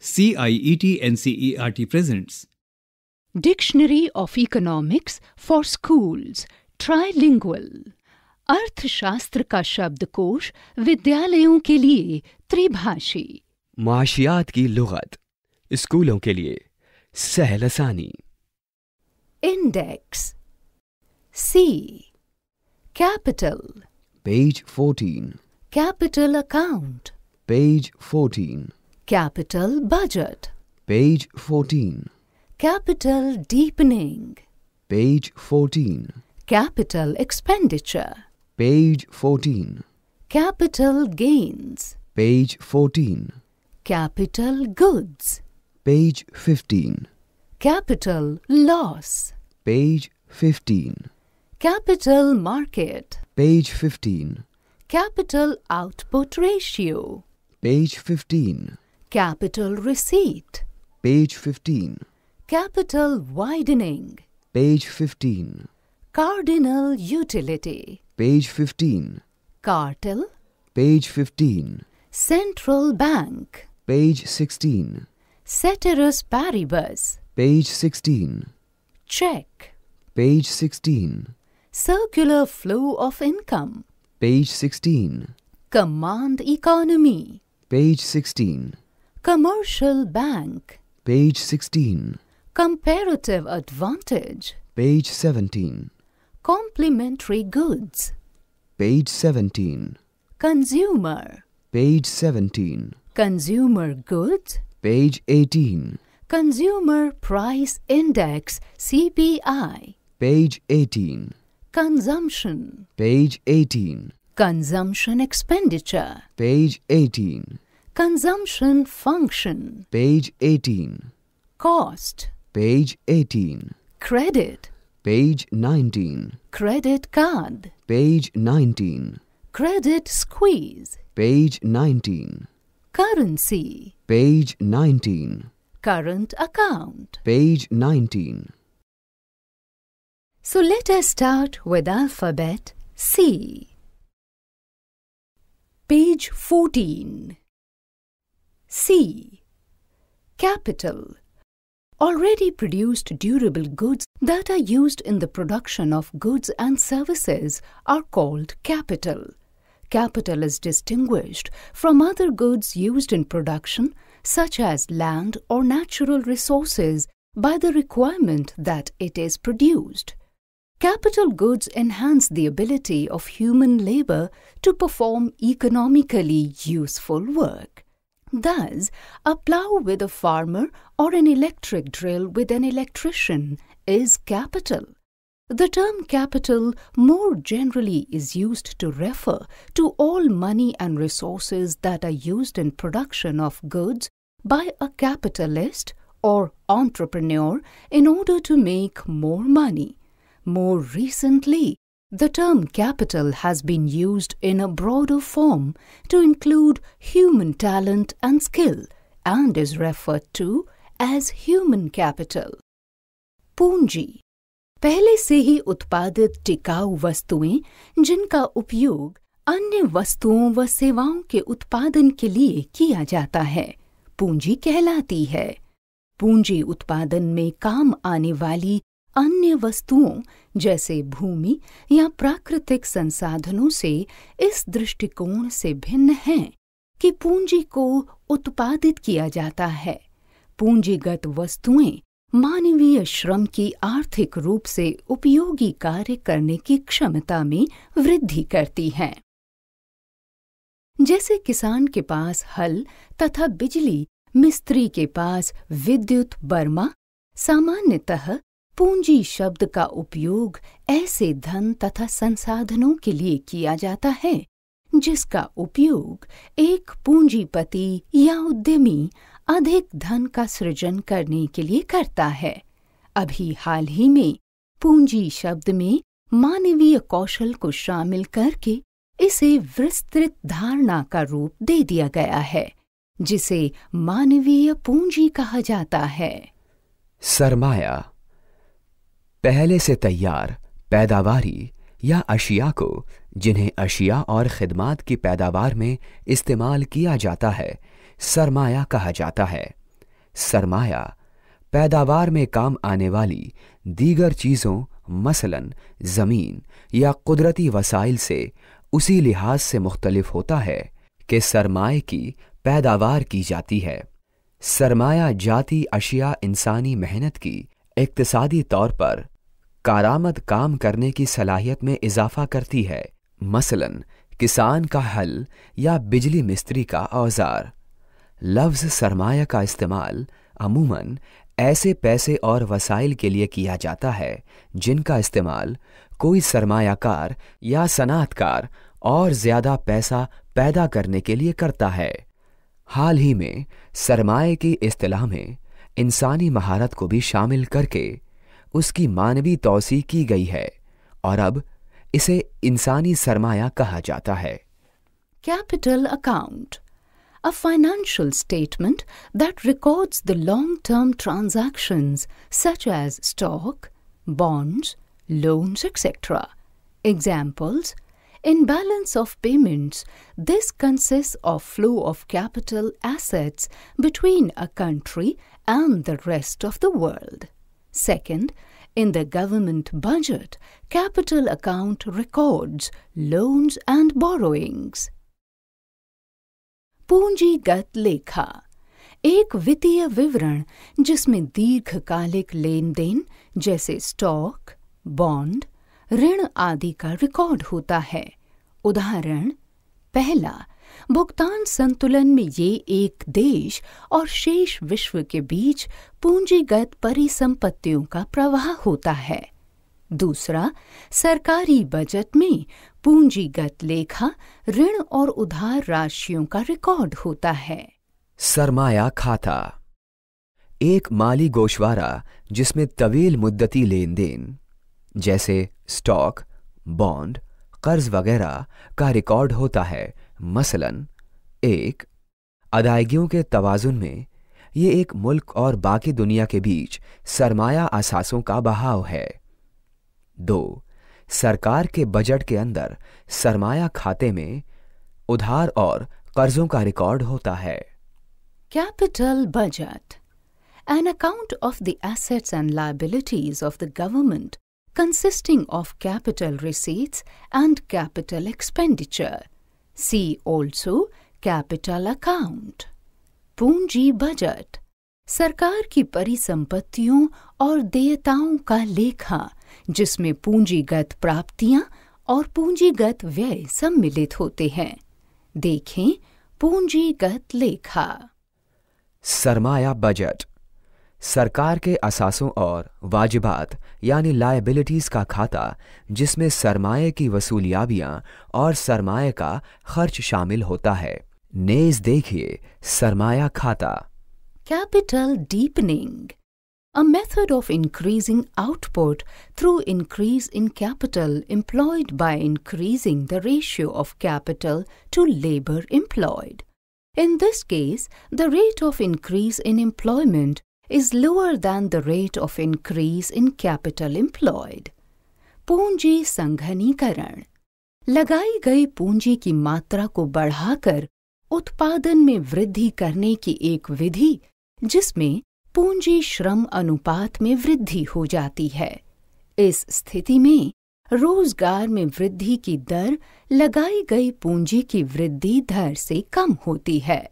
CIET NCERT presents Dictionary of Economics for Schools Trilingual अर्थशास्त्र का शब्दकोश विद्यालयों के लिए त्रिभाषी माशियात की लुगत स्कूलों के लिए सहलसानी index see capital page 14 capital account page 14 Capital budget. Page 14. Capital deepening. Page 14. Capital expenditure. Page 14. Capital gains. Page 14. Capital goods. Page 15. Capital loss. Page 15. Capital market. Page 15. Capital output ratio. Page 15. Capital receipt. Page 15. Capital widening. Page 15. Cardinal utility. Page 15. Cartel. Page 15. Central bank. Page 16. Ceteris paribus. Page 16. Check. Page 16. Circular flow of income. Page 16. Command economy. Page 16. Commercial bank. Page 16. Comparative advantage. Page 17. Complementary goods. Page 17. Consumer. Page 17. Consumer goods. Page 18. Consumer Price Index CPI. Page 18. Consumption. Page 18. Consumption expenditure. Page 18. Consumption function. Page 18. Cost. Page 18. Credit. Page 19. Credit card. Page 19. Credit squeeze. Page 19. Currency. Page 19. Current account. Page 19. So let us start with alphabet C. Page 14. C. Capital already produced durable goods that are used in the production of goods and services are called capital. Capital is distinguished from other goods used in production, such as land or natural resources, by the requirement that it is produced. Capital goods enhance the ability of human labor to perform economically useful work. Thus, a plough with a farmer or an electric drill with an electrician is capital. The term capital more generally is used to refer to all money and resources that are used in production of goods by a capitalist or entrepreneur in order to make more money. More recently, the term capital has been used in a broader form to include human talent and skill and is referred to as human capital. पूंजी पहले से ही उत्पादित टिकाऊ वस्तुएं जिनका उपयोग अन्य वस्तुओं व सेवाओं के उत्पादन के लिए किया जाता है पूंजी कहलाती है पूंजी उत्पादन में काम आने वाली अन्य वस्तुओं जैसे भूमि या प्राकृतिक संसाधनों से इस दृष्टिकोण से भिन्न हैं कि पूंजी को उत्पादित किया जाता है पूंजीगत वस्तुएं मानवीय श्रम की आर्थिक रूप से उपयोगी कार्य करने की क्षमता में वृद्धि करती हैं जैसे किसान के पास हल तथा बिजली मिस्त्री के पास विद्युत बर्मा सामान्यतः पूंजी शब्द का उपयोग ऐसे धन तथा संसाधनों के लिए किया जाता है जिसका उपयोग एक पूंजीपति या उद्यमी अधिक धन का सृजन करने के लिए करता है अभी हाल ही में पूंजी शब्द में मानवीय कौशल को शामिल करके इसे विस्तृत धारणा का रूप दे दिया गया है जिसे मानवीय पूंजी कहा जाता है सरमाया पहले से तैयार पैदावारी या अशिया को जिन्हें अशिया और खदमात की पैदावार में इस्तेमाल किया जाता है सरमाया कहा जाता है सरमाया पैदावार में काम आने वाली दीगर चीज़ों मसलन ज़मीन या कुदरती वसाइल से उसी लिहाज से मुख्तलफ होता है कि सरमाए की पैदावार की जाती है सरमाया जाती अशिया इंसानी मेहनत की इकतसादी तौर पर कारामद काम करने की सलाहियत में इजाफा करती है मसलन किसान का हल या बिजली मिस्त्री का औजार लफ्ज़ सरमाया का इस्तेमाल अमूमन ऐसे पैसे और वसाइल के लिए किया जाता है जिनका इस्तेमाल कोई सरमायाकार या सनातकार और ज़्यादा पैसा पैदा करने के लिए करता है हाल ही में सरमाए की अतलाह में इंसानी महारत को भी शामिल करके उसकी मानवीय तोसी की गई है और अब इसे इंसानी सरमाया कहा जाता है capital account a financial statement that records the long term transaction such as stock bonds loans etcetera examples in balance of payments this consist of flow of capital assets between a country and the rest of the world. Second, in the government budget, capital account records loans and borrowings. पूंजीगत लेखा एक वित्तीय विवरण जिसमें दीर्घकालिक लेन देन जैसे स्टॉक बॉन्ड ऋण आदि का रिकॉर्ड होता है उदाहरण पहला भुगतान संतुलन में ये एक देश और शेष विश्व के बीच पूंजीगत परिसंपत्तियों का प्रवाह होता है दूसरा सरकारी बजट में पूंजीगत लेखा ऋण और उधार राशियों का रिकॉर्ड होता है सरमाया खाता एक माली गोशवारा जिसमें तवील मुद्दती लेन देन जैसे स्टॉक बॉन्ड कर्ज वगैरह का रिकॉर्ड होता है मसलन एक अदायगियों के तोज़ुन में ये एक मुल्क और बाकी दुनिया के बीच सरमाया असासों का बहाव है दो सरकार के बजट के अंदर सरमाया खाते में उधार और कर्जों का रिकॉर्ड होता है capital budget an account of the assets and liabilities of the government consisting of capital receipts and capital expenditure See also capital account. पूंजी बजट सरकार की परिसंपत्तियों और देयताओं का लेखा जिसमें पूंजीगत प्राप्तियां और पूंजीगत व्यय सम्मिलित होते हैं देखें पूंजीगत लेखा सरमाया बजट सरकार के असासों और वाजिबात यानी लायबिलिटीज़ का खाता जिसमें सरमाए की वसूलियाबियाँ और सरमाए का खर्च शामिल होता है नेज देखिए सरमाया खाता capital deepening A method of increasing output through increase in capital employed by increasing the ratio of capital to labor employed. In this case, the rate of increase in employment is lower than the rate of increase in capital employed. पूंजी संघनीकरण लगाई गई पूंजी की मात्रा को बढ़ाकर उत्पादन में वृद्धि करने की एक विधि जिसमें पूंजी श्रम अनुपात में वृद्धि हो जाती है इस स्थिति में रोजगार में वृद्धि की दर लगाई गई पूंजी की वृद्धि दर से कम होती है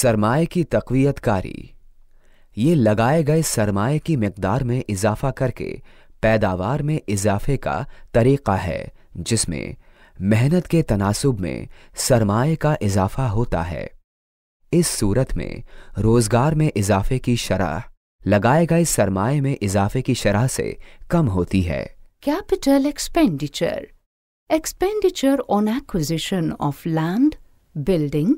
सरमाए की तकवीयतकारी ये लगाए गए सरमाए की मकदार में इजाफा करके पैदावार में इजाफे का तरीक़ा है जिसमें मेहनत के तनासुब में सरमाए का इजाफा होता है इस सूरत में रोज़गार में इजाफे की शरह लगाए गए सरमाए में इजाफे की शरह से कम होती है capital expenditure expenditure on acquisition of land building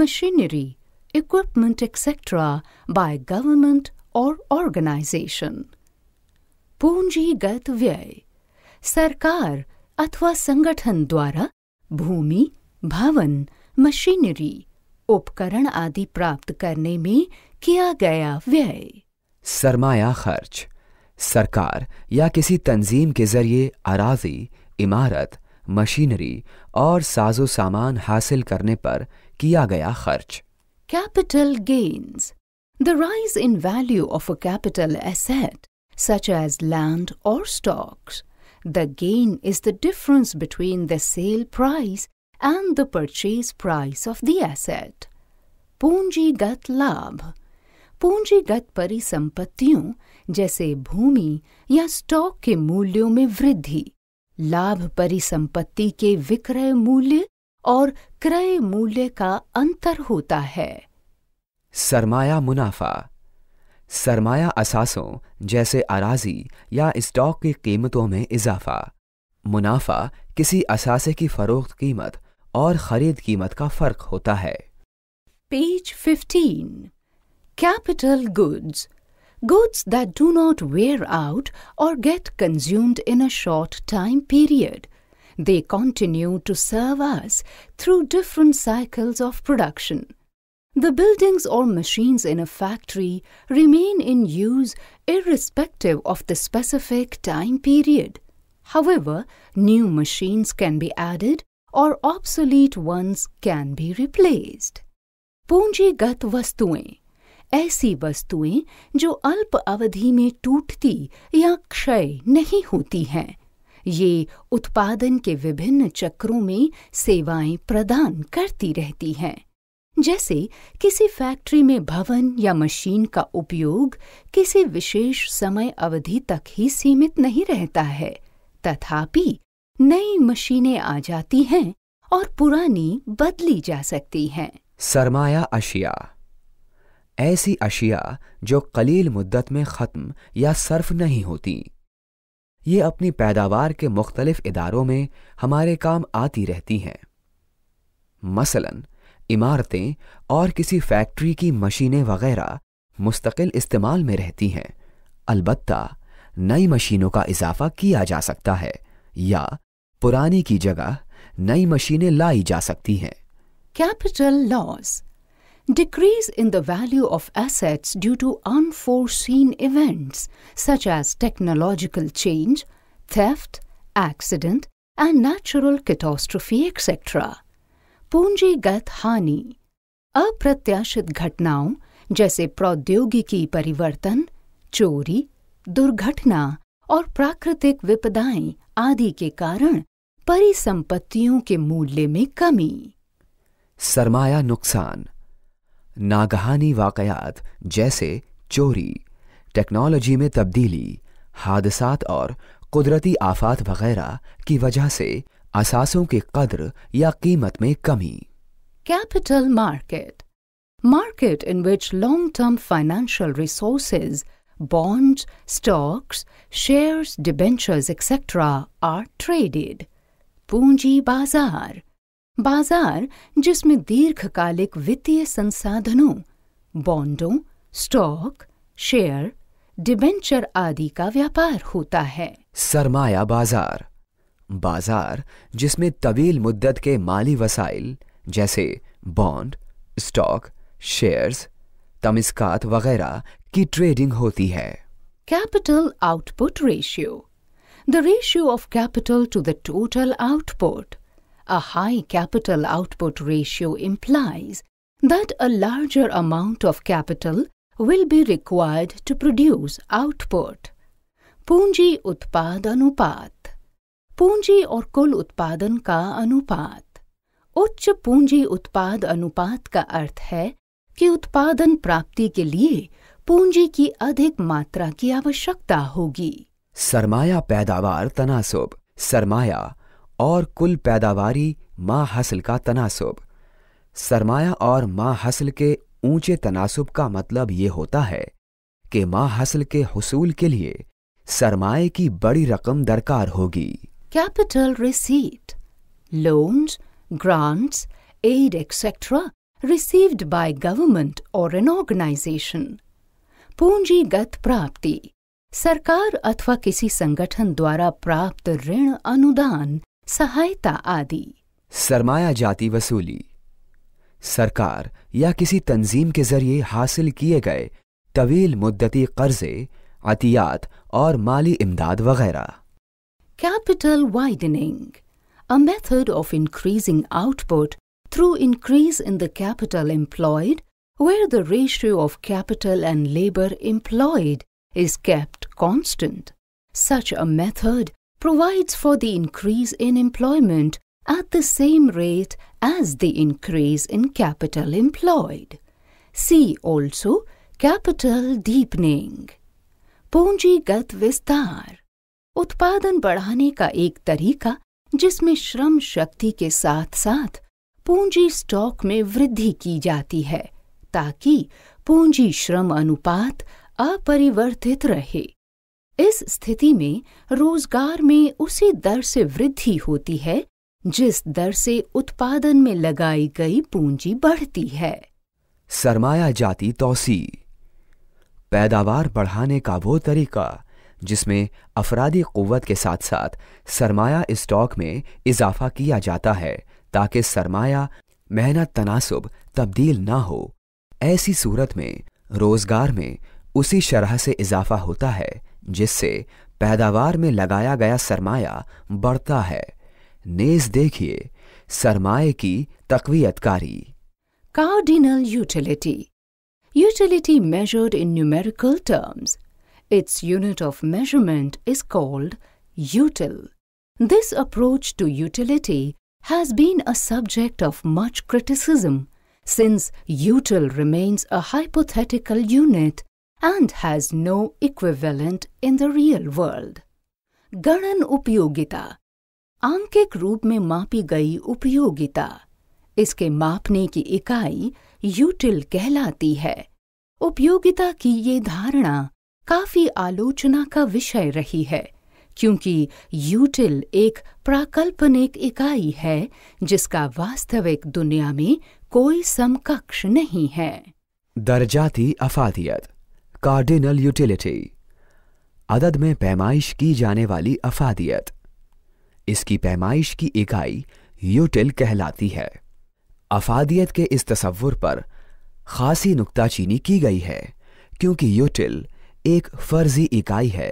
machinery equipment, etc., by government or organization. पूंजीगत व्यय सरकार अथवा संगठन द्वारा भूमि भवन मशीनरी उपकरण आदि प्राप्त करने में किया गया व्यय सरमाया खर्च सरकार या किसी तंजीम के जरिए अराजी इमारत मशीनरी और साजो सामान हासिल करने पर किया गया खर्च Capital gains. The rise in value of a capital asset, such as land or stocks. The gain is the difference between the sale price and the purchase price of the asset. पूंजीगत लाभ पूंजीगत परिसंपत्तियों जैसे भूमि या stock के मूल्यों में वृद्धि लाभ परिसंपत्ति के विक्रय मूल्य और क्रय मूल्य का अंतर होता है सरमाया मुनाफा सरमाया असासों जैसे अराजी या स्टॉक की कीमतों में इजाफा मुनाफा किसी असासे की फरोख्त कीमत और खरीद कीमत का फर्क होता है page 15 capital goods goods that do not wear out or get consumed in a short time period They continue to serve us through different cycles of production. The buildings or machines in a factory remain in use irrespective of the specific time period. However, new machines can be added or obsolete ones can be replaced. gat वस्तुएं aisi वस्तुएं jo alp अवधि mein टूटती ya kshay nahi होती hain. ये उत्पादन के विभिन्न चक्रों में सेवाएं प्रदान करती रहती हैं जैसे किसी फैक्ट्री में भवन या मशीन का उपयोग किसी विशेष समय अवधि तक ही सीमित नहीं रहता है तथापि नई मशीनें आ जाती हैं और पुरानी बदली जा सकती हैं सरमाया अशिया ऐसी अशिया जो कलील मुद्दत में ख़त्म या सर्फ नहीं होती ये अपनी पैदावार के मुख्तलिफ इदारों में हमारे काम आती रहती हैं मसलन इमारतें और किसी फैक्ट्री की मशीनें वगैरह मुस्तकिल इस्तेमाल में रहती हैं अलबत्ता नई मशीनों का इजाफा किया जा सकता है या पुरानी की जगह नई मशीनें लाई जा सकती हैं capital loss decrease in the value of assets due to unforeseen events such as technological change, theft, accident, and natural catastrophe, etc. पूंजीगत हानि अप्रत्याशित घटनाओं जैसे प्रौद्योगिकी परिवर्तन चोरी दुर्घटना और प्राकृतिक विपदाएं आदि के कारण परिसंपत्तियों के मूल्य में कमी सरमाया नुकसान नागहानी वाकयात जैसे चोरी टेक्नोलॉजी में तब्दीली हादसात और कुदरती आफात वगैरह की वजह से असासों की कद्र या कीमत में कमी capital market market in which long term financial resources bond stocks shares debentures etcetera are traded पूंजी बाजार बाजार जिसमें दीर्घकालिक वित्तीय संसाधनों बॉन्डों स्टॉक शेयर डिबेंचर आदि का व्यापार होता है सरमाया बाजार बाजार जिसमें तवील मुद्दत के माली वसाइल जैसे बॉन्ड स्टॉक शेयर्स तमिस्कात वगैरह की ट्रेडिंग होती है capital output ratio the ratio of capital to the total output a high capital output ratio implies that a larger amount of capital will be required to produce output. पूंजी उत्पाद अनुपात पूंजी और कुल उत्पादन का अनुपात उच्च पूंजी उत्पाद अनुपात का अर्थ है कि उत्पादन प्राप्ति के लिए पूंजी की अधिक मात्रा की आवश्यकता होगी सरमाया पैदावार तनासुब सरमाया और कुल पैदावारी माह हसल का तनासुब सरमाया और माह हसल के ऊंचे तनासुब का मतलब ये होता है कि माँ हसल के हसूल के लिए सरमाए की बड़ी रकम दरकार होगी capital receipt loans grants aid etcetera received by government or an organisation पूंजीगत प्राप्ति सरकार अथवा किसी संगठन द्वारा प्राप्त ऋण अनुदान सहायता आदि सरमाया जाती वसूली सरकार या किसी तंजीम के जरिए हासिल किए गए तवील मुद्दती कर्जे अतियात और माली इमदाद वगैरह capital widening a method of increasing output through increase in the capital employed where the ratio of capital and labour employed is kept constant such a method provides for the increase in employment at the same rate as the increase in capital employed. See also capital deepening. पूंजीगत विस्तार उत्पादन बढ़ाने का एक तरीका जिसमें श्रम शक्ति के साथ साथ पूंजी स्टॉक में वृद्धि की जाती है ताकि पूंजी श्रम अनुपात अपरिवर्तित रहे इस स्थिति में रोजगार में उसी दर से वृद्धि होती है जिस दर से उत्पादन में लगाई गई पूंजी बढ़ती है सरमाया जाती तोसी पैदावार बढ़ाने का वो तरीका जिसमें अफरादी कुत के साथ साथ सरमाया स्टॉक में इजाफा किया जाता है ताकि सरमाया मेहनत तनासुब तब्दील ना हो ऐसी सूरत में रोज़गार में उसी शरह से इजाफा होता है जिससे पैदावार में लगाया गया सरमाया बढ़ता है नेज देखिए सरमाए की तकवीयतकारी cardinal utility utility measured in numerical terms its unit of measurement is called util this approach to utility has been a subject of much criticism since util remains a hypothetical unit and has no equivalent in the real world. गणन उपयोगिता आंकिक रूप में मापी गई उपयोगिता इसके मापने की इकाई यूटिल कहलाती है उपयोगिता की ये धारणा काफी आलोचना का विषय रही है क्योंकि यूटिल एक प्राकल्पनिक इकाई है जिसका वास्तविक दुनिया में कोई समकक्ष नहीं है दर्जाती अफादियत कार्डिनल यूटिलिटी अदद में पैमाइश की जाने वाली अफादियत इसकी पैमाइश की इकाई यूटिल कहलाती है अफादियत के इस तस्वुर पर खासी नुकताचीनी की गई है क्योंकि यूटिल एक फर्जी इकाई है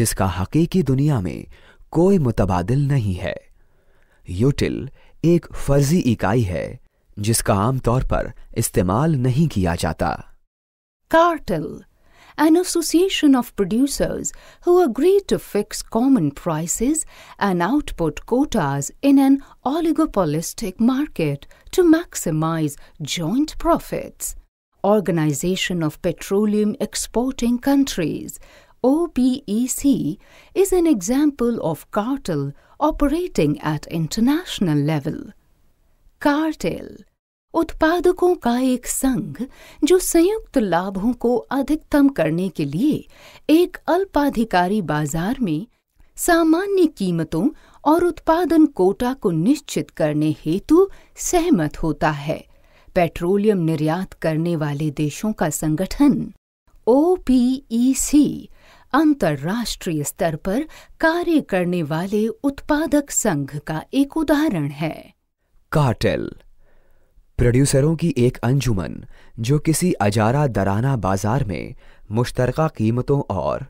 जिसका हकीकी दुनिया में कोई मुतबादल नहीं है यूटिल एक फर्जी इकाई है जिसका आमतौर पर इस्तेमाल नहीं किया जाता cartel an association of producers who agree to fix common prices and output quotas in an oligopolistic market to maximize joint profits. Organization of Petroleum Exporting Countries, OPEC, is an example of cartel operating at international level. Cartel उत्पादकों का एक संघ जो संयुक्त लाभों को अधिकतम करने के लिए एक अल्पाधिकारी बाजार में सामान्य कीमतों और उत्पादन कोटा को निश्चित करने हेतु सहमत होता है पेट्रोलियम निर्यात करने वाले देशों का संगठन ओ अंतर्राष्ट्रीय स्तर पर कार्य करने वाले उत्पादक संघ का एक उदाहरण है कार्टेल प्रोड्यूसरों की एक अंजुमन जो किसी अजारा दराना बाजार में मुश्तरका कीमतों और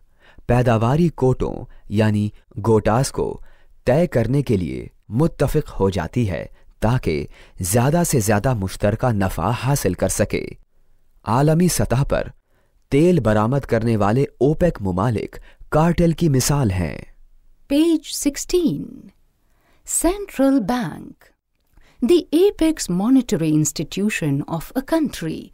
पैदावारी कोटों यानी गोटास को तय करने के लिए मुत्तफिक हो जाती है ताकि ज़्यादा से ज़्यादा मुश्तरका नफ़ा हासिल कर सके आलमी सतह पर तेल बरामद करने वाले ओपेक ममालिक कार्टेल की मिसाल हैं page 16 central bank the apex monetary institution of a country.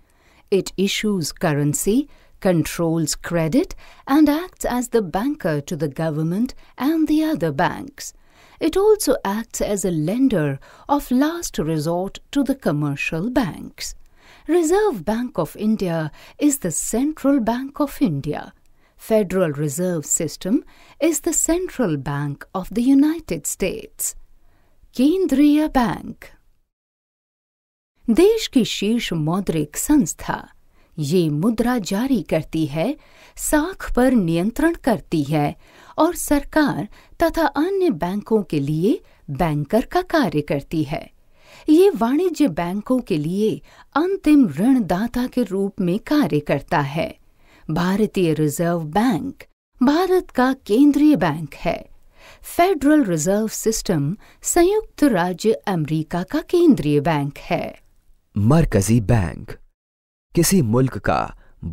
It issues currency, controls credit, and acts as the banker to the government and the other banks. It also acts as a lender of last resort to the commercial banks. Reserve Bank of India is the Central Bank of India. Federal Reserve System is the central bank of the United States. Kendriya Bank देश की शीर्ष मौद्रिक संस्था ये मुद्रा जारी करती है साख पर नियंत्रण करती है और सरकार तथा अन्य बैंकों के लिए बैंकर का कार्य करती है ये वाणिज्य बैंकों के लिए अंतिम ऋणदाता के रूप में कार्य करता है भारतीय रिजर्व बैंक भारत का केंद्रीय बैंक है फेडरल रिजर्व सिस्टम संयुक्त राज्य अमेरिका का केंद्रीय बैंक है मरकजी बैंक किसी मुल्क का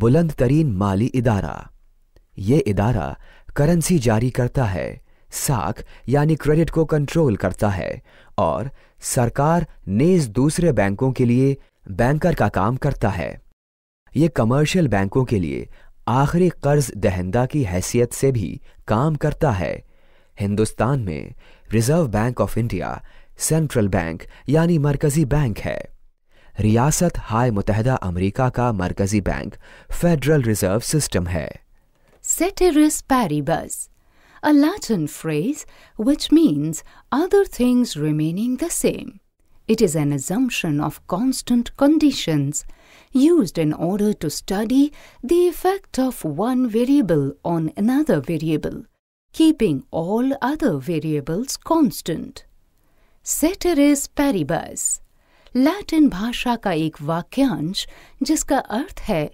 बुलंद तरीन माली इदारा यह इदारा करेंसी जारी करता है साख यानी क्रेडिट को कंट्रोल करता है और सरकार नेज दूसरे बैंकों के लिए बैंकर का काम करता है ये कमर्शियल बैंकों के लिए आखिरी कर्ज दहिंदा की हैसियत से भी काम करता है हिंदुस्तान में Reserve Bank of India central bank यानी मरकजी बैंक है रियासत हाय मुतहदा अमेरिका का मरकजी बैंक फेडरल रिजर्व सिस्टम है Ceteris paribus, a Latin phrase which means other things remaining the same. It is an assumption of constant conditions used in order to study the effect of one variable on another variable, keeping all other variables constant. Ceteris paribus. Latin भाषा का एक वाक्यांश जिसका अर्थ है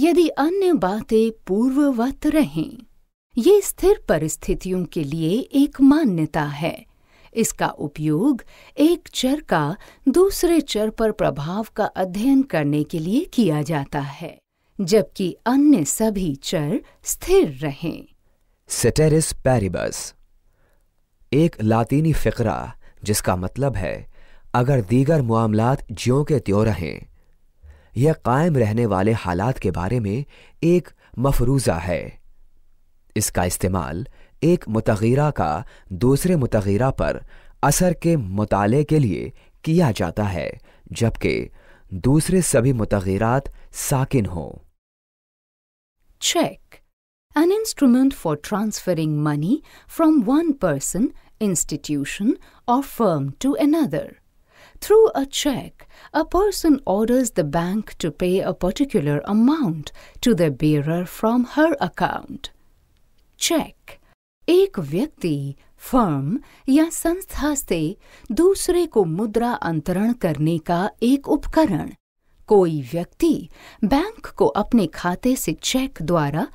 यदि अन्य बातें पूर्ववत रहें ये स्थिर परिस्थितियों के लिए एक मान्यता है इसका उपयोग एक चर का दूसरे चर पर प्रभाव का अध्ययन करने के लिए किया जाता है जबकि अन्य सभी चर स्थिर रहें सेटेरिस पैरिबस एक लातीनी फिकरा जिसका मतलब है अगर दीगर मामला ज्यो के त्यों रहें यह कायम रहने वाले हालात के बारे में एक मफरूज़ा है इसका इस्तेमाल एक मतगीरा का दूसरे मतगीरा पर असर के मुताले के लिए किया जाता है जबकि दूसरे सभी मतगीरात साकिन हों cheque an instrument for transferring money from one person institution or firm to another Through a check, a person orders the bank to pay a particular amount to the bearer from her account. Cheque एक व्यक्ति firm या संस्था से दूसरे को मुद्रा अंतरण करने का एक उपकरण कोई व्यक्ति बैंक को अपने खाते से चेक द्वारा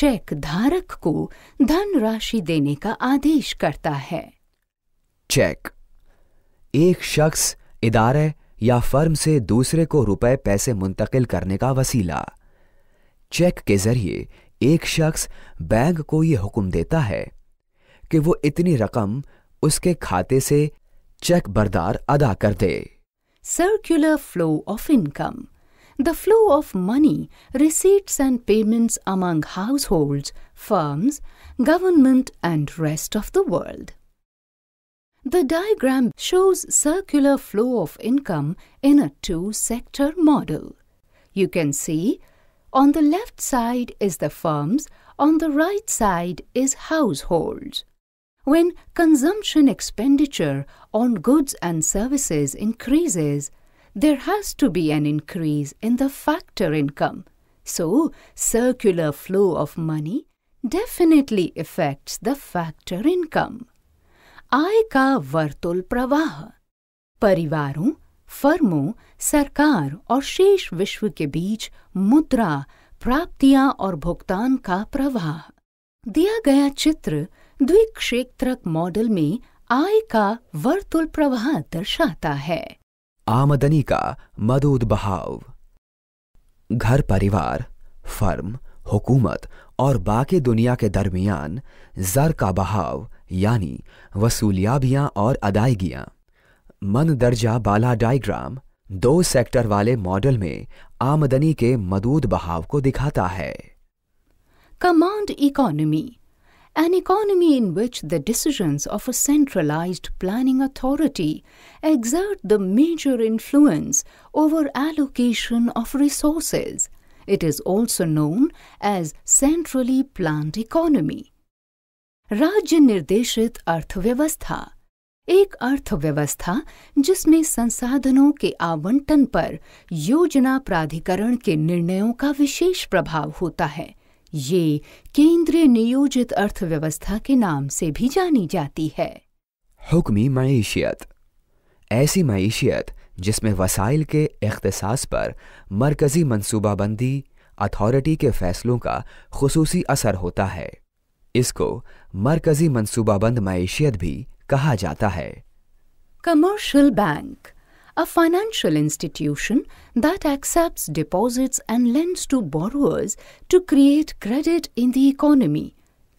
चेक धारक को धन राशि देने का आदेश करता है चेक एक शख्स इदारे या फर्म से दूसरे को रुपए पैसे मुंतकिल करने का वसीला चेक के जरिए एक शख्स बैंक को ये हुक्म देता है कि वो इतनी रकम उसके खाते से चेक बरदार अदा कर दे circular flow of income. The flow of money, receipts, and payments among households, firms, government, and rest of the world. The diagram shows circular flow of income in a two-sector model. You can see on the left side is the firms, on the right side is households. When consumption expenditure on goods and services increases, there has to be an increase in the factor income. So, circular flow of money definitely affects the factor income. आय का वर्तुल प्रवाह परिवारों फर्मों सरकार और शेष विश्व के बीच मुद्रा प्राप्तियां और भुगतान का प्रवाह दिया गया चित्र द्विक्षेत्रक मॉडल में आय का वर्तुल प्रवाह दर्शाता है आमदनी का मदोद बहाव घर परिवार फर्म हुकूमत और बाकी दुनिया के दरमियान जर का बहाव यानी वसूलियाबियाँ और अदायगियाँ मन दर्जा बाला डायग्राम दो सेक्टर वाले मॉडल में आमदनी के मदूद बहाव को दिखाता है command economy an economy in which the decisions of a centralized planning authority exert the major influence over allocation of resources It is also known as centrally planned economy. राज्य निर्देशित अर्थव्यवस्था एक अर्थव्यवस्था जिसमें संसाधनों के आवंटन पर योजना प्राधिकरण के निर्णयों का विशेष प्रभाव होता है ये केंद्रीय नियोजित अर्थव्यवस्था के नाम से भी जानी जाती है हुक्मी मीशियत ऐसी मीशियत जिसमें वसाइल के अख्तसास पर मरकजी मनसूबाबंदी अथॉरिटी के फैसलों का खसूसी असर होता है इसको मरकजी मनसूबाबंद मैशियत भी कहा जाता है commercial bank a financial institution that accept deposits and lends to borrowers to create credit in the economy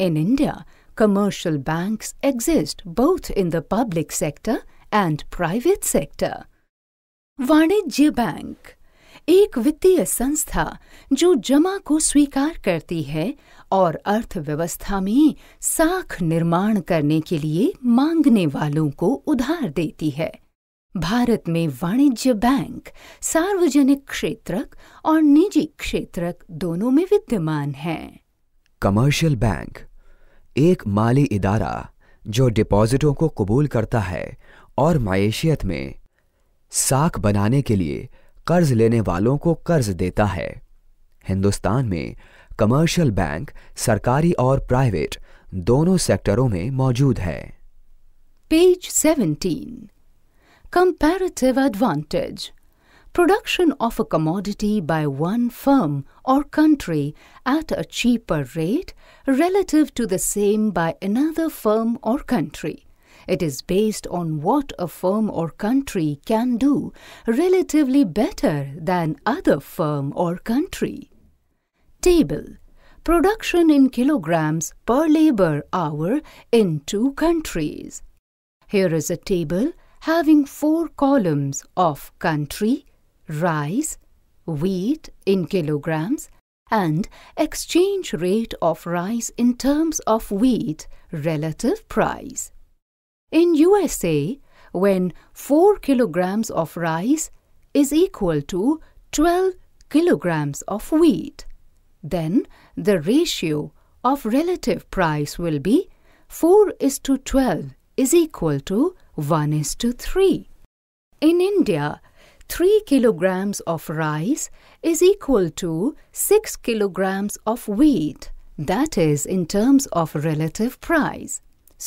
in India commercial bank exist both in the public sector and private sector वाणिज्य bank एक वित्तीय संस्था जो जमा को स्वीकार करती है और अर्थव्यवस्था में साख निर्माण करने के लिए मांगने वालों को उधार देती है भारत में वाणिज्य बैंक सार्वजनिक क्षेत्रक और निजी क्षेत्रक दोनों में विद्यमान है कमर्शियल बैंक एक माली इदारा जो डिपॉजिटों को कबूल करता है और मायशियत में साख बनाने के लिए कर्ज लेने वालों को कर्ज देता है हिंदुस्तान में कमर्शियल बैंक सरकारी और प्राइवेट दोनों सेक्टरों में मौजूद है page seventeen comparative advantage production of a commodity by one firm or country at a cheaper rate relative to the same by another firm or country It is based on what a firm or country can do relatively better than other firm or country. Table Production in kilograms per labor hour in two countries. Here is a table having four columns of country, rice, wheat in kilograms, and exchange rate of rice in terms of wheat relative price. In USA, when 4 kilograms of rice is equal to 12 kilograms of wheat, then the ratio of relative price will be 4 is to 12 is equal to 1 is to 3. In India, 3 kilograms of rice is equal to 6 kilograms of wheat, that is in terms of relative price.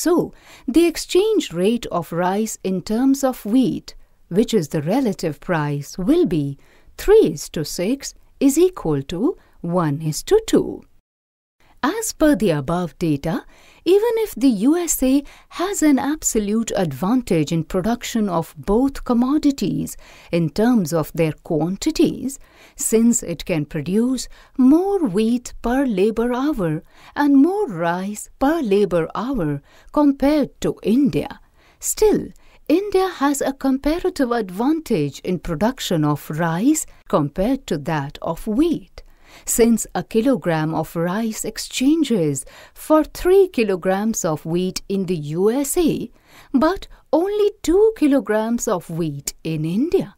So, the exchange rate of rice in terms of wheat, which is the relative price, will be 3 is to 6 is equal to 1 is to 2. As per the above data, even if the USA has an absolute advantage in production of both commodities in terms of their quantities, since it can produce more wheat per labor hour and more rice per labor hour compared to India, still, India has a comparative advantage in production of rice compared to that of wheat since a kilogram of rice exchanges for 3 kilograms of wheat in the USA, but only 2 kilograms of wheat in India.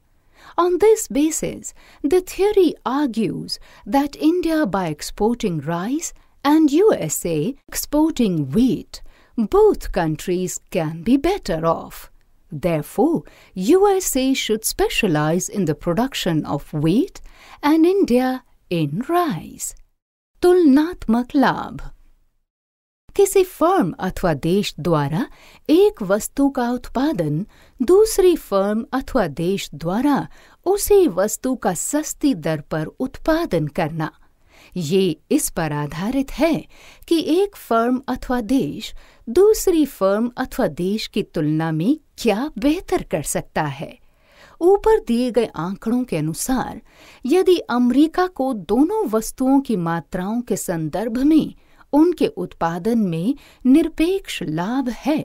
On this basis, the theory argues that India, by exporting rice, and USA exporting wheat, both countries can be better off. Therefore, USA should specialize in the production of wheat and India in rice तुलनात्मक लाभ किसी firm अथवा देश द्वारा एक वस्तु का उत्पादन दूसरी फर्म अथवा देश द्वारा उसी वस्तु का सस्ती दर पर उत्पादन करना ये इस पर आधारित है कि एक फर्म अथवा देश दूसरी फर्म अथवा देश की तुलना में क्या बेहतर कर सकता है ऊपर दिए गए आंकड़ों के अनुसार यदि अमेरिका को दोनों वस्तुओं की मात्राओं के संदर्भ में उनके उत्पादन में निरपेक्ष लाभ है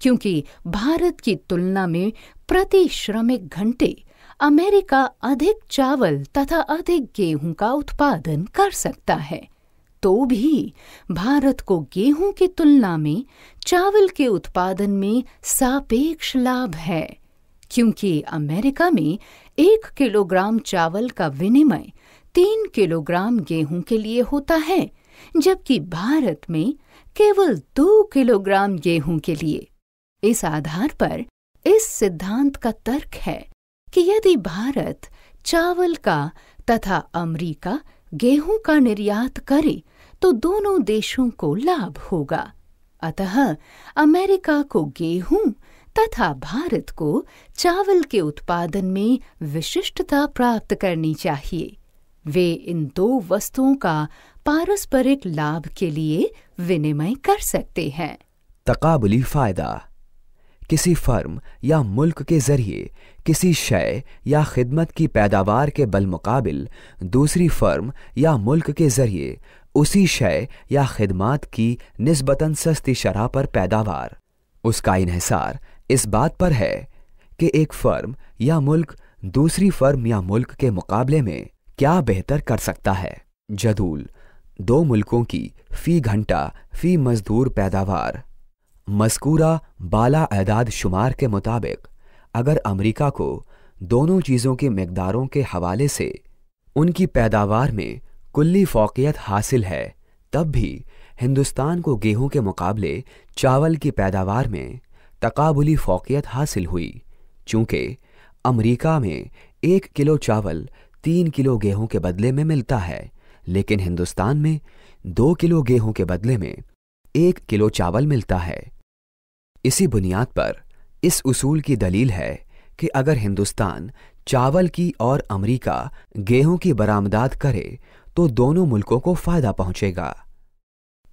क्योंकि भारत की तुलना में प्रति श्रमिक घंटे अमेरिका अधिक चावल तथा अधिक गेहूं का उत्पादन कर सकता है तो भी भारत को गेहूं की तुलना में चावल के उत्पादन में सापेक्ष लाभ है क्योंकि अमेरिका में एक किलोग्राम चावल का विनिमय तीन किलोग्राम गेहूं के लिए होता है जबकि भारत में केवल दो किलोग्राम गेहूं के लिए इस आधार पर इस सिद्धांत का तर्क है कि यदि भारत चावल का तथा अमरीका गेहूं का निर्यात करे तो दोनों देशों को लाभ होगा अतः अमेरिका को गेहूं तथा भारत को चावल के उत्पादन में विशिष्टता प्राप्त करनी चाहिए वे इन दो वस्तुओं का पारस्परिक लाभ के लिए विनिमय कर सकते हैं तकाबली फायदा किसी फर्म या मुल्क के जरिए किसी शय या खिदमत की पैदावार के बलमुकाबिल दूसरी फर्म या मुल्क के जरिए उसी शय या खिदमत की निस्बतन सस्ती शराह पर पैदावार उसका इन्हसार इस बात पर है कि एक फर्म या मुल्क दूसरी फर्म या मुल्क के मुकाबले में क्या बेहतर कर सकता है जदूल दो मुल्कों की फी घंटा फी मजदूर पैदावार मस्कूरा बाला अदाद शुमार के मुताबिक अगर अमेरिका को दोनों चीज़ों की मकदारों के हवाले से उनकी पैदावार में कुल्ली फोकियत हासिल है तब भी हिंदुस्तान को गेहूं के मुकाबले चावल की पैदावार में तकाबुली फोकियत हासिल हुई चूंकि अमरीका में एक किलो चावल तीन किलो गेहूं के बदले में मिलता है लेकिन हिंदुस्तान में दो किलो गेहूं के बदले में एक किलो चावल मिलता है इसी बुनियाद पर इस उसूल की दलील है कि अगर हिंदुस्तान चावल की और अमेरिका गेहूं की बरामदाद करे तो दोनों मुल्कों को फ़ायदा पहुंचेगा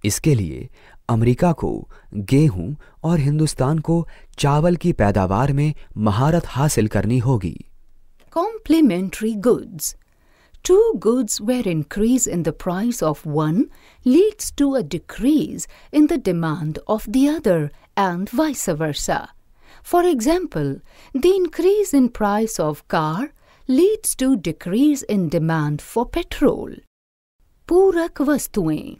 इसके लिए अमेरिका को गेहूं और हिंदुस्तान को चावल की पैदावार में महारत हासिल करनी होगी complementary goods two goods where increase in the price of one leads to a decrease in the demand of the other and vice versa for example the increase in price of car leads to decrease in demand for petrol पूरक वस्तुएं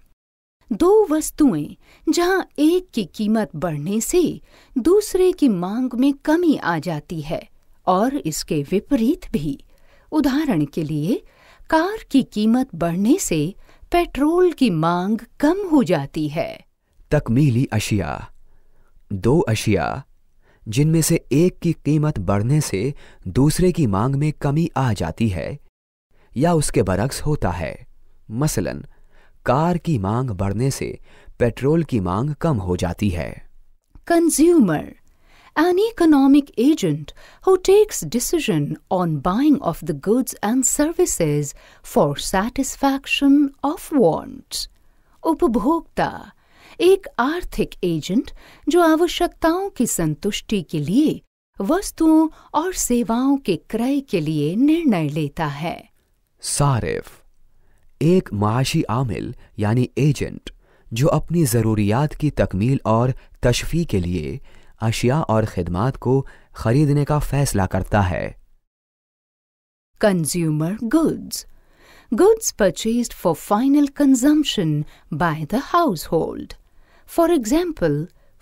दो वस्तुएं जहां एक की कीमत बढ़ने से दूसरे की मांग में कमी आ जाती है और इसके विपरीत भी उदाहरण के लिए कार की कीमत बढ़ने से पेट्रोल की मांग कम हो जाती है तकमीली अशिया दो अशिया जिनमें से एक की कीमत बढ़ने से दूसरे की मांग में कमी आ जाती है या उसके बरक्स होता है मसलन कार की मांग बढ़ने से पेट्रोल की मांग कम हो जाती है consumer an economic agent who takes decision on buying of the goods and services for satisfaction of want उपभोक्ता एक आर्थिक एजेंट जो आवश्यकताओं की संतुष्टि के लिए वस्तुओं और सेवाओं के क्रय के लिए निर्णय लेता है सारिफ एक माशी आमिल यानी एजेंट जो अपनी ज़रूरियात की तकमील और तशफी के लिए अशिया और ख़दमात को ख़रीदने का फ़ैसला करता है consumer goods goods purchase for final consumption by the household for example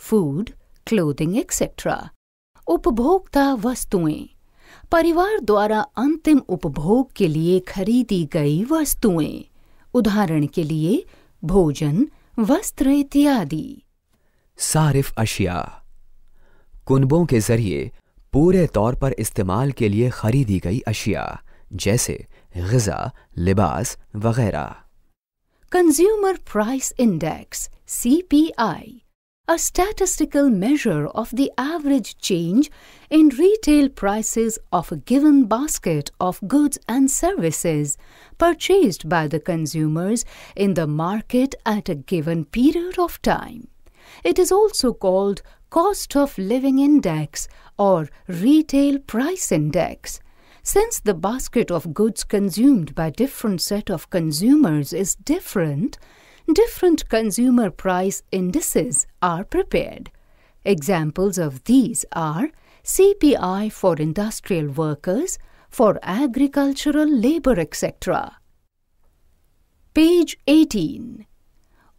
food clothing etcetera उपभोक्ता वस्तुएं परिवार द्वारा अंतिम उपभोग के लिए खरीदी गई वस्तुएं उदाहरण के लिए भोजन वस्त्र इत्यादि सारिफ अशिया कुनबों के जरिए पूरे तौर पर इस्तेमाल के लिए खरीदी गई अशिया जैसे गजा लिबास वगैरह consumer price index C P I a statistical measure of the average change in retail prices of a given basket of goods and services purchased by the consumers in the market at a given period of time. It is also called cost of living index or retail price index. Since the basket of goods consumed by different set of consumers is different, different consumer price indices are prepared. Examples of these are CPI for industrial workers, for agricultural labor, etc. Page 18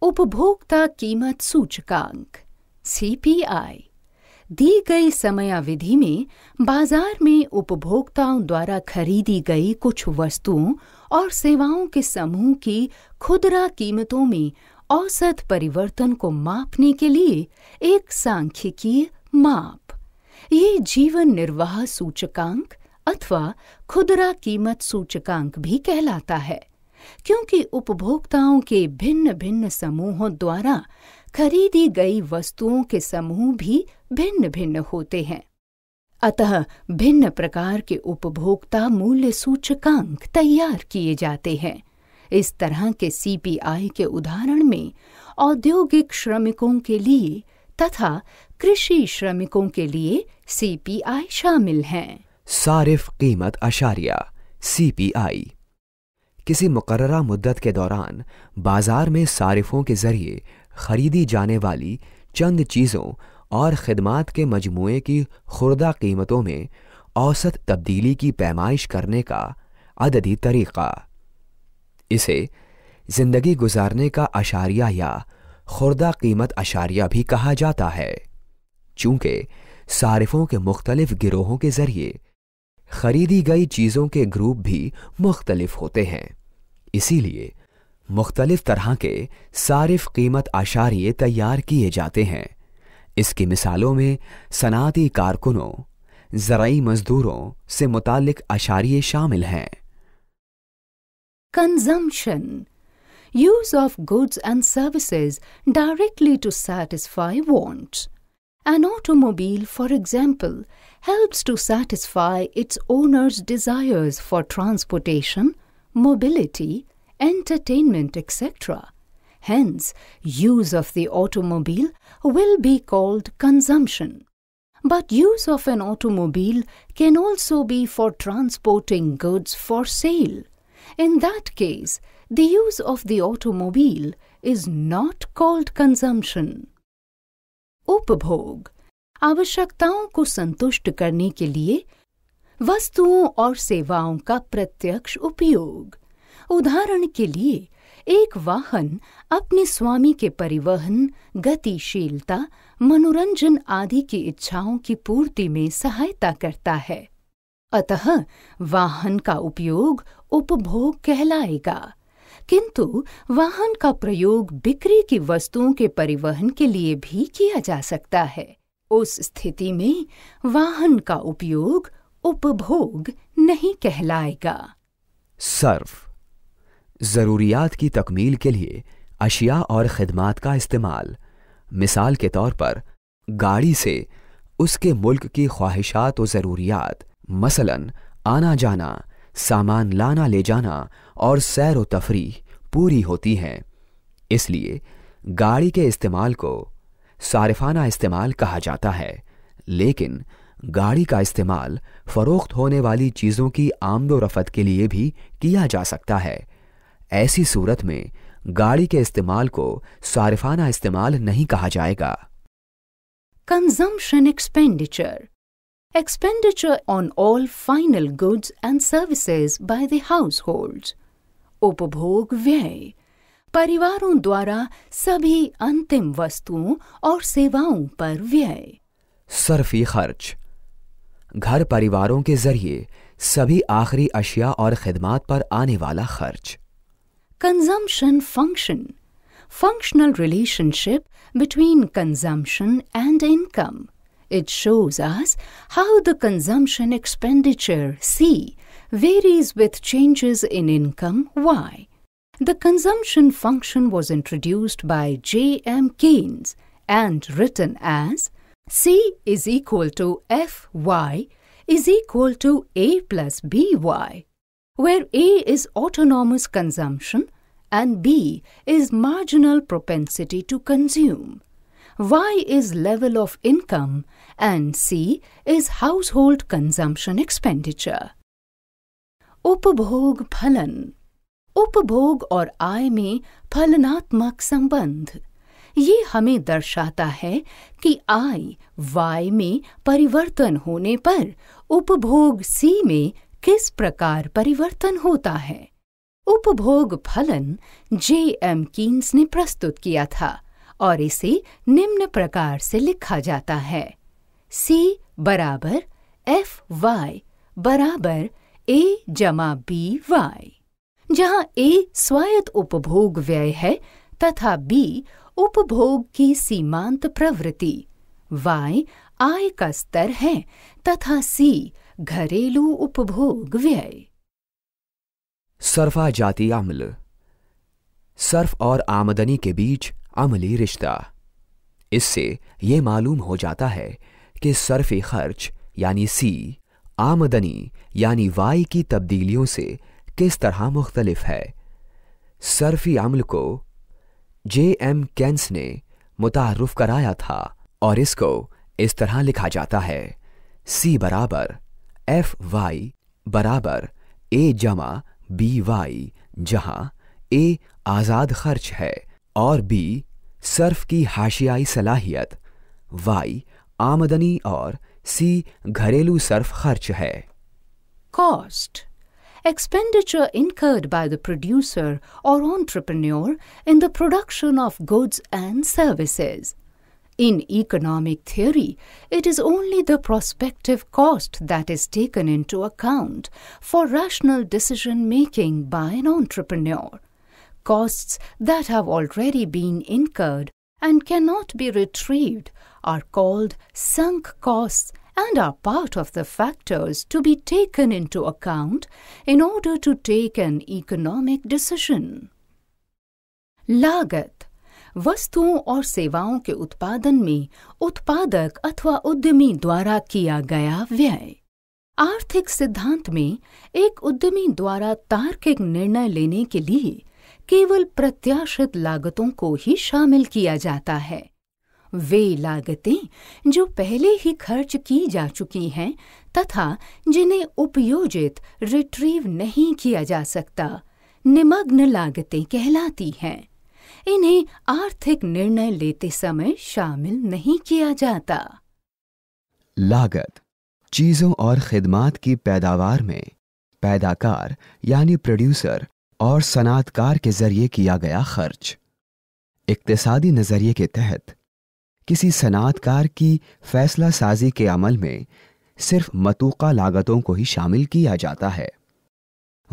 Upabhokta Kimat Suchakank CPI दी गई समयावधि में बाजार में उपभोक्ताओं द्वारा खरीदी गई कुछ वस्तुओं और सेवाओं के समूह की खुदरा कीमतों में औसत परिवर्तन को मापने के लिए एक सांख्यिकीय माप ये जीवन निर्वाह सूचकांक अथवा खुदरा कीमत सूचकांक भी कहलाता है क्योंकि उपभोक्ताओं के भिन्न भिन्न समूहों द्वारा खरीदी गई वस्तुओं के समूह भी भिन्न भिन्न होते हैं अतः भिन्न प्रकार के उपभोक्ता मूल्य सूचकांक तैयार किए जाते हैं इस तरह के सीपीआई के उदाहरण में औद्योगिक श्रमिकों के लिए तथा कृषि श्रमिकों के लिए सीपीआई शामिल हैं सारिफ कीमत अशारिया सीपीआई किसी मुकर्रा मुद्दत के दौरान बाजार में सारिफों के जरिए खरीदी जाने वाली चंद चीज़ों और खदमात के मजमू की खुर्दा कीमतों में औसत तब्दीली की पैमाइश करने का अददी तरीक़ा इसे ज़िंदगी गुजारने का अशारिया या खुर्दा कीमत अशारिया भी कहा जाता है चूँकि सारिफ़ों के मुख्तलिफ गिरोहों के ज़रिए खरीदी गई चीज़ों के ग्रुप भी मुख्तलिफ होते हैं इसीलिए मुख्तलिफ तरह के सारिफ कीमत आशारिये तैयार किए जाते हैं इसकी मिसालों में सनाती कारकुनों जराई मजदूरों से मुतालिक अशारिये शामिल हैं consumption use of goods and services directly to satisfy want an automobile for example help to satisfy its owners desires for transportation mobility entertainment etcetera Hence, use of the automobile will be called consumption. But use of an automobile can also be for transporting goods for sale. In that case, the use of the automobile is not called consumption. उपभोग आवश्यकताओं को संतुष्ट करने के लिए वस्तुओं और सेवाओं का प्रत्यक्ष उपयोग उदाहरण के लिए एक वाहन अपने स्वामी के परिवहन गतिशीलता मनोरंजन आदि की इच्छाओं की पूर्ति में सहायता करता है अतः वाहन का उपयोग उपभोग कहलाएगा किंतु वाहन का प्रयोग बिक्री की वस्तुओं के परिवहन के लिए भी किया जा सकता है उस स्थिति में वाहन का उपयोग उपभोग नहीं कहलाएगा सर्व ज़रूरियात की तकमील के लिए अशिया और ख़दमात का इस्तेमाल मिसाल के तौर पर गाड़ी से उसके मुल्क की ख्वाहिशात और ज़रूरियात मसलन आना जाना सामान लाना ले जाना और सैर व तफरी पूरी होती हैं इसलिए गाड़ी के इस्तेमाल को सारफाना इस्तेमाल कहा जाता है लेकिन गाड़ी का इस्तेमाल फ़रोख्त होने वाली चीज़ों की आमदोरफ़त के लिए भी किया जा सकता है ऐसी सूरत में गाड़ी के इस्तेमाल को सारिफाना इस्तेमाल नहीं कहा जाएगा expenditure expenditure on all final goods and services by the household उपभोग व्यय परिवारों द्वारा सभी अंतिम वस्तुओं और सेवाओं पर व्यय सरफी खर्च घर परिवारों के जरिए सभी आखिरी अशिया और खिदमात पर आने वाला खर्च Consumption function Functional relationship between consumption and income. It shows us how the consumption expenditure C varies with changes in income Y. The consumption function was introduced by J. M. Keynes and written as C is equal to Fy is equal to A plus By where A is autonomous consumption and B is marginal propensity to consume. Y is level of income and C is household consumption expenditure. Upabhog phalan Upabhog or I me phalanatmak sambandh ये हमें दर्शाता है कि आय वाय में परिवर्तन होने पर उपभोग सी में किस प्रकार परिवर्तन होता है उपभोग फलन जे एम कीन्स ने प्रस्तुत किया था और इसे निम्न प्रकार से लिखा जाता है C बराबर एफ वाई बराबर ए जमा बी वाई जहाँ ए स्वायत्त उपभोग व्यय है तथा बी उपभोग की सीमांत प्रवृत्ति वाई आय का स्तर है तथा सी घरेलू उपभोग व्यय सर्फा जाती अम्ल सर्फ और आमदनी के बीच अमली रिश्ता इससे ये मालूम हो जाता है कि सर्फ खर्च यानी सी आमदनी यानी वाई की तब्दीलियों से किस तरह मुख्तलिफ है सर्फी अम्ल को जे एम कैंस ने मुतारफ कराया था और इसको इस तरह लिखा जाता है सी बराबर एफ वाई बराबर ए जमा बी वाई जहां ए आजाद खर्च है और बी सर्फ की हाशियाई सलाहियत वाई आमदनी और सी घरेलू सर्फ खर्च है cost expenditure incurred by the producer or entrepreneur in the production of goods and services In economic theory, it is only the prospective cost that is taken into account for rational decision making by an entrepreneur. Costs that have already been incurred and cannot be retrieved are called sunk costs and are part of the factors to be taken into account in order to take an economic decision. Lagat वस्तुओं और सेवाओं के उत्पादन में उत्पादक अथवा उद्यमी द्वारा किया गया व्यय आर्थिक सिद्धांत में एक उद्यमी द्वारा तार्किक निर्णय लेने के लिए केवल प्रत्याशित लागतों को ही शामिल किया जाता है वे लागतें जो पहले ही खर्च की जा चुकी हैं तथा जिन्हें उपयोजित रिट्रीव नहीं किया जा सकता निमग्न लागतें कहलाती हैं इन्हें आर्थिक निर्णय लेते समय शामिल नहीं किया जाता लागत चीजों और खिदमात की पैदावार में पैदाकार यानी प्रोड्यूसर और सनातकार के जरिए किया गया खर्च इकतसादी नज़रिए के तहत किसी सनातकार की फैसला साजी के अमल में सिर्फ मतूका लागतों को ही शामिल किया जाता है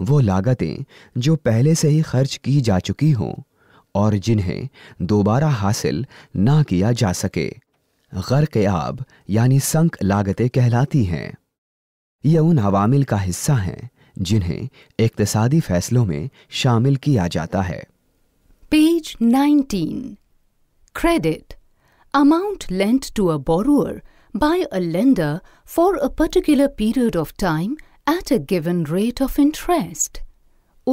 वो लागतें जो पहले से ही खर्च की जा चुकी हों और जिन्हें दोबारा हासिल ना किया जा सके गर्क आब यानी संक लागतें कहलाती हैं यह उन अवामिल का हिस्सा हैं जिन्हें इकतसादी फैसलों में शामिल किया जाता है page 19 credit amount lent to a borrower by a lender for a particular period of time at a given rate of interest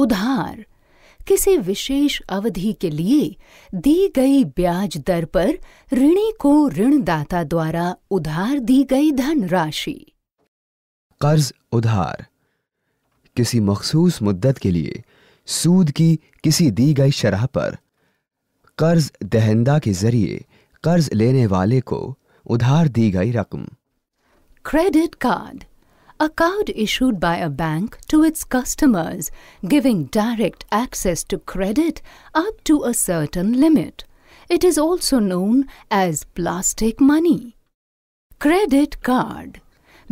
उधार किसी विशेष अवधि के लिए दी गई ब्याज दर पर ऋणी को ऋणदाता द्वारा उधार दी गई धनराशि कर्ज उधार किसी मखसूस मुद्दत के लिए सूद की किसी दी गई शराह पर कर्ज दहंदा के जरिए कर्ज लेने वाले को उधार दी गई रकम credit card a card issued by a bank to its customers, giving direct access to credit up to a certain limit. It is also known as plastic money. Credit card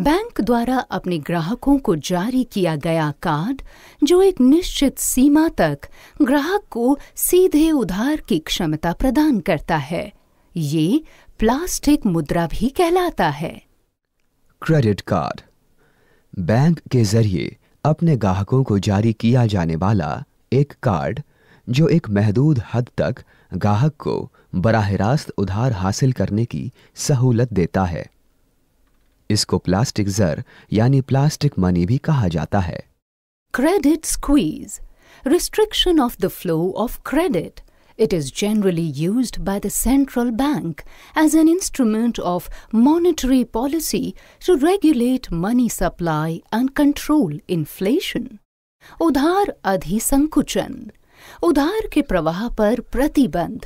bank द्वारा अपने ग्राहकों को जारी किया गया card जो एक निश्चित सीमा तक ग्राहक को सीधे उधार की क्षमता प्रदान करता है ये प्लास्टिक मुद्रा भी कहलाता है क्रेडिट कार्ड बैंक के जरिए अपने ग्राहकों को जारी किया जाने वाला एक कार्ड जो एक महदूद हद तक ग्राहक को बराह रास्त उधार हासिल करने की सहूलत देता है इसको प्लास्टिक जर यानी प्लास्टिक मनी भी कहा जाता है credit squeeze restriction of the flow of credit It is generally used by the central bank as an instrument of monetary policy to regulate money supply and control inflation. उधार अधिसंकुचन उधार के प्रवाह पर प्रतिबंध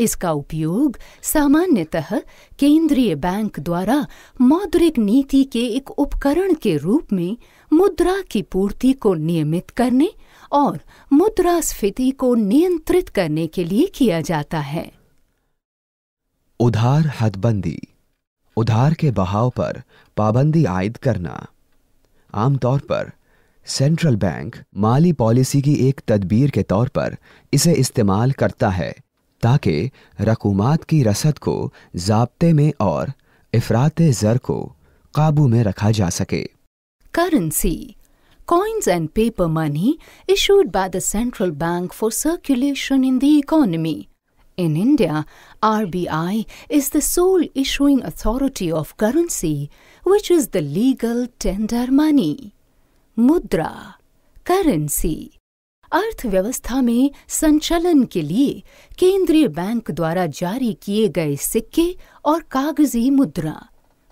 इसका उपयोग सामान्यतः केंद्रीय बैंक द्वारा मौद्रिक नीति के एक उपकरण के रूप में मुद्रा की पूर्ति को नियमित करने और मुद्रास्फीति को नियंत्रित करने के लिए किया जाता है उधार हदबंदी उधार के बहाव पर पाबंदी आयद करना आमतौर पर सेंट्रल बैंक माली पॉलिसी की एक तदबीर के तौर पर इसे इस्तेमाल करता है ताकि रकूमात की रसद को जबते में और अफरात ज़र को काबू में रखा जा सके currency coins and paper money issued by the central bank for circulation in the economy. In India, RBI is the sole issuing authority of currency, which is the legal tender money. Mudra, currency, अर्थव्यवस्था में संचलन के लिए केंद्रीय bank द्वारा जारी किए गए सिक्के और कागजी मुद्रा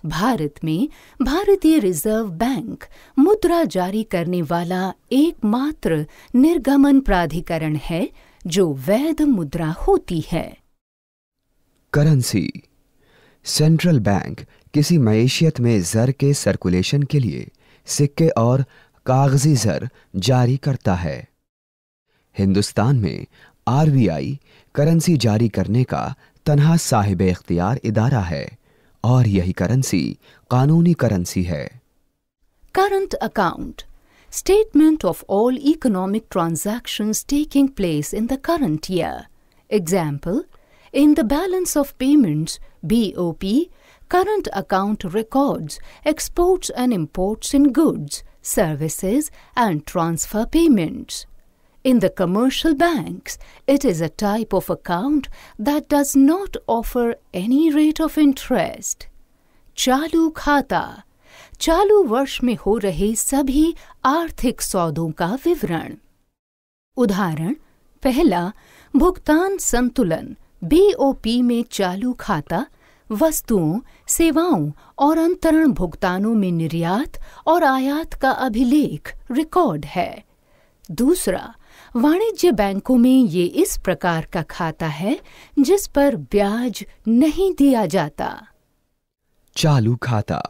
भारत में भारतीय रिजर्व बैंक मुद्रा जारी करने वाला एकमात्र निर्गमन प्राधिकरण है जो वैध मुद्रा होती है करेंसी सेंट्रल बैंक किसी मैशियत में जर के सर्कुलेशन के लिए सिक्के और कागजी जर जारी करता है हिंदुस्तान में आरबीआई करेंसी जारी करने का तनहा साहिब इख्तियार इदारा है और यही करेंसी कानूनी करेंसी है current account statement of all economic transactions taking place in the current year. Example, in the balance of payments, BOP, current account records exports and imports in goods, services and transfer payments. In the commercial banks, it is a type of account that does not offer any rate of interest. Chalu Khata Chalu Varsh में ho rahe sabhi आर्थिक saudon ka vivran. Udharan Pehla Bhuktan Santulan BOP में Chalu Khata वस्तुओं सेवाओं और अंतरण भुगतानों में निर्यात और आयात का अभिलेख रिकॉर्ड है दूसरा वाणिज्य बैंकों में ये इस प्रकार का खाता है जिस पर ब्याज नहीं दिया जाता चालू खाता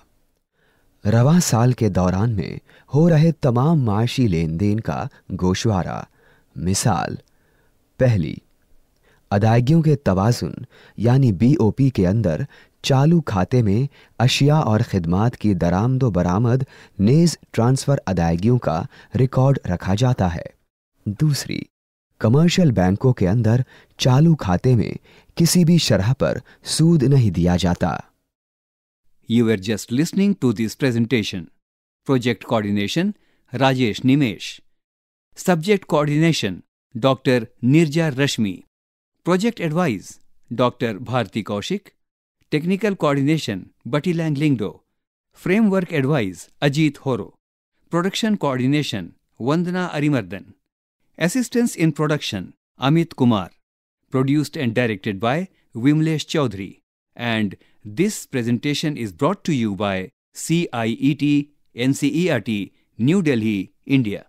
रवा साल के दौरान में हो रहे तमाम माशी लेन देन का गोशवारा मिसाल पहली अदायगियों के तवाजुन यानी बीओपी के अंदर चालू खाते में अशिया और खिदमात की दरामदो बरामद नेज ट्रांसफ़र अदायगियों का रिकॉर्ड रखा जाता है दूसरी कमर्शियल बैंकों के अंदर चालू खाते में किसी भी शरह पर सूद नहीं दिया जाता you are just listening to this presentation project coordination Rajesh Nimesh subject coordination doctor Nirja Rashmi project advise doctor Bharti Kaushik technical coordination Bati Lang Lyngdoh framework advise Ajit Horo production coordination Vandana Arimardan Assistance in production Amit Kumar, produced and directed by Vimlesh Chaudhary. And this presentation is brought to you by CIET NCERT, New Delhi, India.